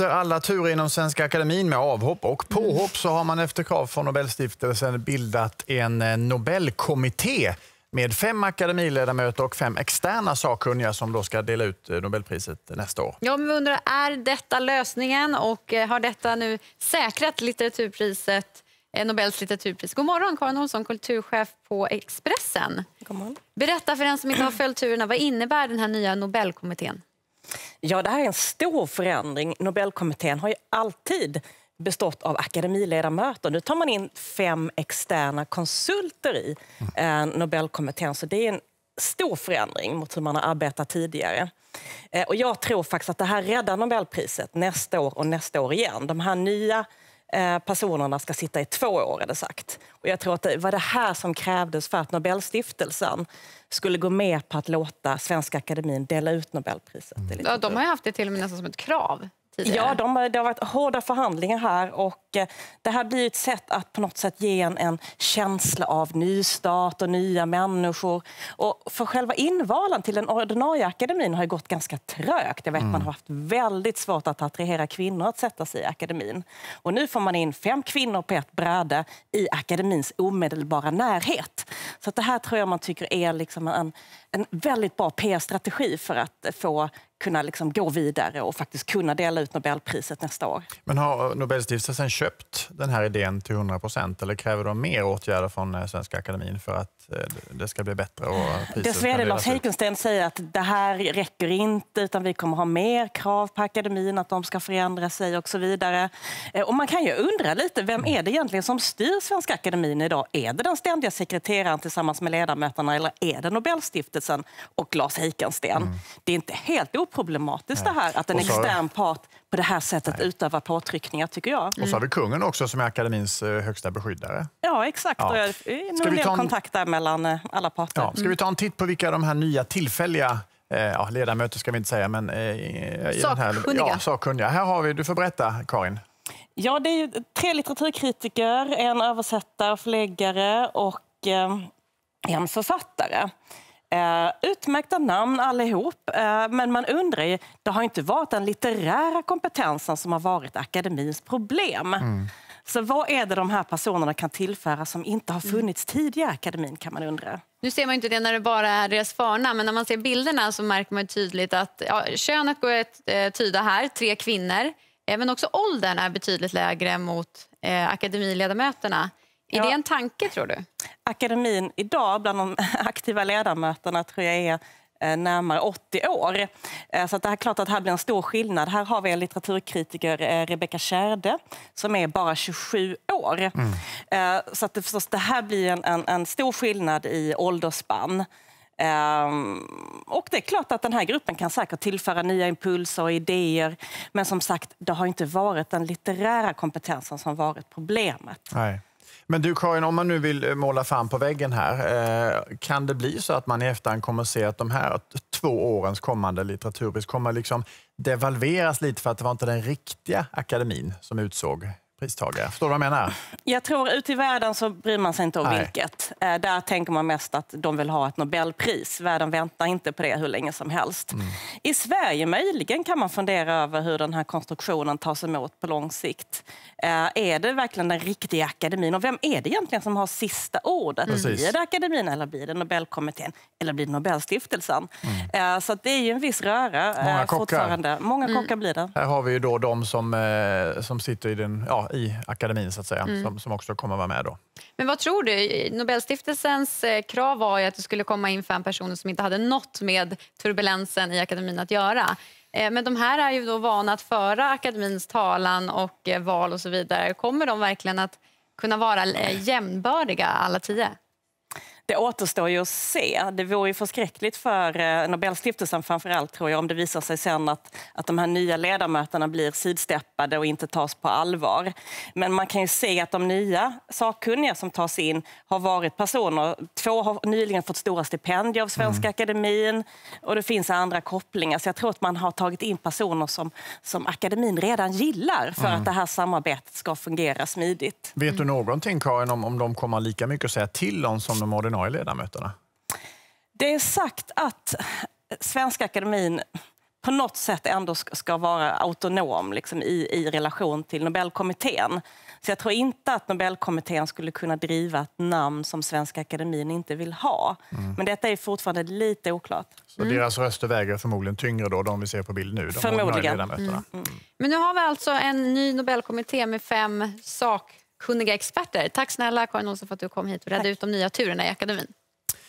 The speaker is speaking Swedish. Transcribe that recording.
Efter alla turer inom Svenska Akademin med avhopp och påhopp så har man efter krav från Nobelstiftelsen bildat en eh, Nobelkommitté med fem akademiledamöter och fem externa sakkunniga som då ska dela ut eh, Nobelpriset nästa år. Jag undrar, är detta lösningen och eh, har detta nu säkrat litteraturpriset Nobels litteraturpris. God morgon, Karin Olsson, kulturchef på Expressen. God morgon. Berätta för den som inte har följt turerna, vad innebär den här nya Nobelkommittén? Ja, det här är en stor förändring. Nobelkommittén har ju alltid bestått av akademiledamöter. Nu tar man in fem externa konsulter i eh, Nobelkommittén, så det är en stor förändring mot hur man har arbetat tidigare. Eh, och jag tror faktiskt att det här räddar Nobelpriset nästa år och nästa år igen. De här nya Eh, personerna ska sitta i två år, är det sagt. Och jag tror att det var det här som krävdes för att Nobelstiftelsen skulle gå med på att låta Svenska Akademin dela ut Nobelpriset. Mm. Ja, de har ju haft det till och med nästan som ett krav tidigare? Ja, de, eh, det har varit hårda förhandlingar här och eh, det här blir ett sätt att på något sätt ge en, en känsla av nystart och nya människor. Och för själva invalen till den ordinarie akademin har ju gått ganska trögt. Jag vet mm. man har haft väldigt svårt att attrahera kvinnor att sätta sig i akademin. Och nu får man in fem kvinnor på ett bräde i akademins omedelbara närhet. Så det här tror jag man tycker är liksom en, en väldigt bra PR-strategi för att få kunna liksom gå vidare och faktiskt kunna dela ut Nobelpriset nästa år. Men har Nobelstiftelsen köpt den här idén till 100 procent eller kräver de mer åtgärder från eh, Svenska Akademin för att eh, det ska bli bättre? Och Dess vd Lars Heikensten säger att det här räcker inte utan vi kommer ha mer krav på akademin att de ska förändra sig och så vidare. Eh, och man kan ju undra lite, vem är det egentligen som styr Svenska Akademin idag? Är det den ständiga sekreteraren tillsammans med ledamöterna eller är det Nobelstiftelsen och Lars Heikensten? Mm. Det är inte helt oproblematiskt det här att en extern part på det här sättet Nej. utövar påtryckningar tycker jag. Och så har vi mm. kungen också som är akademins eh, högsta beskyddare. Ja exakt, ja. och jag, ska vi ta en kontakt där mellan eh, alla parter. Ja. Ska vi mm. ta en titt på vilka de här nya tillfälliga eh, ja, ledamöter ska vi inte säga, men eh, sakkunniga. Här, ja, sakkunniga. Här har vi, du får berätta Karin. Ja, det är tre litteraturkritiker, en översättare, förläggare och eh, en författare. Eh, utmärkta namn allihop, eh, men man undrar ju, det har inte varit den litterära kompetensen som har varit akademins problem. Mm. Så vad är det de här personerna kan tillföra som inte har mm. funnits tidigare i akademin kan man undra. Nu ser man inte det när det bara är deras förnamn, men när man ser bilderna så märker man tydligt att ja, könet går att eh, tyda här, tre kvinnor. men också åldern är betydligt lägre mot eh, akademiledamöterna. Är det en tanke, tror du? Akademin idag, bland de aktiva ledamöterna, tror jag är eh, närmare 80 år. Eh, så att det är klart att här blir en stor skillnad. Här har vi en litteraturkritiker, eh, Rebecka Kärde, som är bara 27 år. Mm. Så att det, förstås, det här blir en, en, en stor skillnad i åldersspann. Um, och det är klart att den här gruppen kan säkert tillföra nya impulser och idéer. Men som sagt, det har inte varit den litterära kompetensen som varit problemet. Nej. Men du Karin, om man nu vill eh, måla fram på väggen här, eh, kan det bli så att man i efterhand kommer att se att de här två årens kommande litteraturpris kommer liksom devalveras lite för att det var inte den riktiga akademin som utsåg pristagare. Förstår du vad jag menar? Jag tror ute i världen så bryr man sig inte om Nej. vilket. Eh, där tänker man mest att de vill ha ett Nobelpris. Världen väntar inte på det hur länge som helst. Mm. I Sverige möjligen kan man fundera över hur den här konstruktionen tas emot på lång sikt. Eh, är det verkligen den riktiga akademin? Och vem är det egentligen som har sista ordet? Mm. Blir det akademin eller blir det Nobelkommittén? Eller blir det Nobelstiftelsen? Mm. Eh, så det är ju en viss röra Många kockar. fortfarande. Många mm. kockar blir det. Här har vi ju då de som, som sitter i den ja, i akademin så att säga, mm. som, som också kommer att vara med då. Men vad tror du? Nobelstiftelsens eh, krav var ju att det skulle komma in fem personer som inte hade något med turbulensen i akademin att göra. Eh, men de här är ju då vana att föra akademins talan och eh, val och så vidare. Kommer de verkligen att kunna vara jämnbördiga alla tio? Det återstår ju att se. Det vore ju förskräckligt för eh, Nobelstiftelsen framförallt tror jag om det visar sig sen att, att de här nya ledamöterna blir sidsteppade och inte tas på allvar. Men man kan ju se att de nya sakkunniga som tas in har varit personer, två har nyligen fått stora stipendier av Svenska mm. Akademin och det finns andra kopplingar. Så jag tror att man har tagit in personer som, som akademin redan gillar för mm. att det här samarbetet ska fungera smidigt. Vet du någonting Karin om, om de kommer lika mycket att säga till om som de ordinarie ordinarie ledamöterna? Det är sagt att Svenska Akademin på något sätt ändå ska vara autonom liksom, i, i relation till Nobelkommittén. Så jag tror inte att Nobelkommittén skulle kunna driva ett namn som Svenska Akademin inte vill ha. Mm. Men detta är fortfarande lite oklart. Så mm. deras röster väger förmodligen tyngre då, de vi ser på bild nu? De förmodligen. Mm, mm. Men nu har vi alltså en ny Nobelkommitté med fem sak kunniga experter. Tack snälla Karin Olsson för att du kom hit och redde ut de nya turerna i akademin.